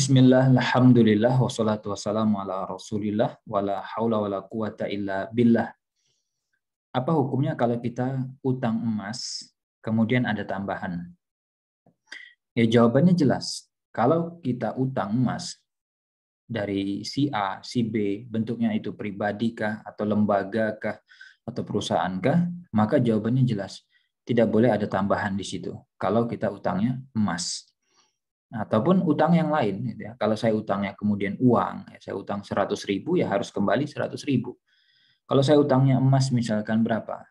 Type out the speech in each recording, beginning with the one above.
Bismillah, alhamdulillah, wassalatu wassalamu ala rasulillah, wala haula wala quwata illa billah. Apa hukumnya kalau kita utang emas, kemudian ada tambahan? Ya jawabannya jelas. Kalau kita utang emas dari si A, si B, bentuknya itu pribadi kah, atau lembaga kah, atau perusahaan kah, maka jawabannya jelas. Tidak boleh ada tambahan di situ kalau kita utangnya emas ataupun utang yang lain gitu ya. Kalau saya utangnya kemudian uang, ya, saya utang 100 ribu ya harus kembali 100 ribu. Kalau saya utangnya emas misalkan berapa?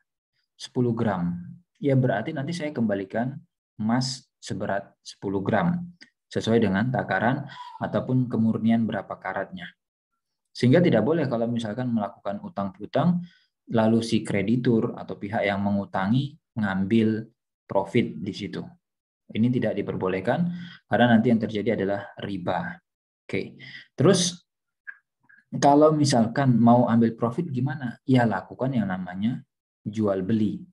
10 gram. Ya berarti nanti saya kembalikan emas seberat 10 gram sesuai dengan takaran ataupun kemurnian berapa karatnya. Sehingga tidak boleh kalau misalkan melakukan utang piutang lalu si kreditur atau pihak yang mengutangi ngambil profit di situ. Ini tidak diperbolehkan karena nanti yang terjadi adalah riba. Oke. Terus kalau misalkan mau ambil profit gimana? Ya lakukan yang namanya jual beli.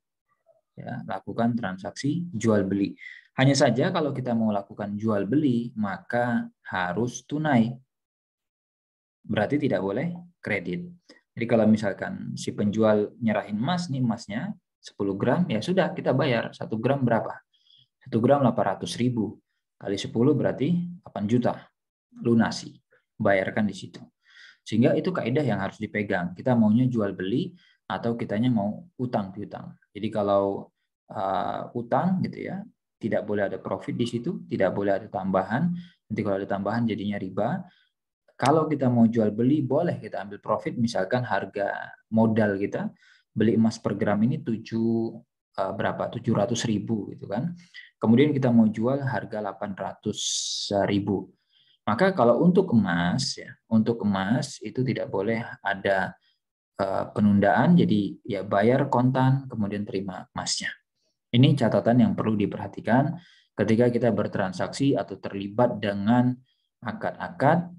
Ya, lakukan transaksi jual beli. Hanya saja kalau kita mau lakukan jual beli maka harus tunai. Berarti tidak boleh kredit. Jadi kalau misalkan si penjual nyerahin emas nih emasnya 10 gram ya sudah kita bayar 1 gram berapa? 1 gram 800 ribu kali 10 berarti 8 juta lunasi bayarkan di situ sehingga itu kaidah yang harus dipegang kita maunya jual beli atau kitanya mau utang piutang jadi kalau uh, utang gitu ya tidak boleh ada profit di situ tidak boleh ada tambahan nanti kalau ada tambahan jadinya riba kalau kita mau jual beli boleh kita ambil profit misalkan harga modal kita beli emas per gram ini 7 Eh, berapa 700 ribu gitu kan kemudian kita mau jual harga 800 ribu maka kalau untuk emas ya untuk emas itu tidak boleh ada eh, penundaan jadi ya bayar kontan kemudian terima emasnya ini catatan yang perlu diperhatikan ketika kita bertransaksi atau terlibat dengan akad-akad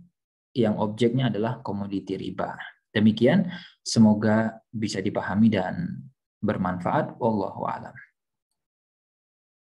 yang objeknya adalah komoditi riba. Demikian, semoga bisa dipahami dan bermanfaat. Wallahu a'lam.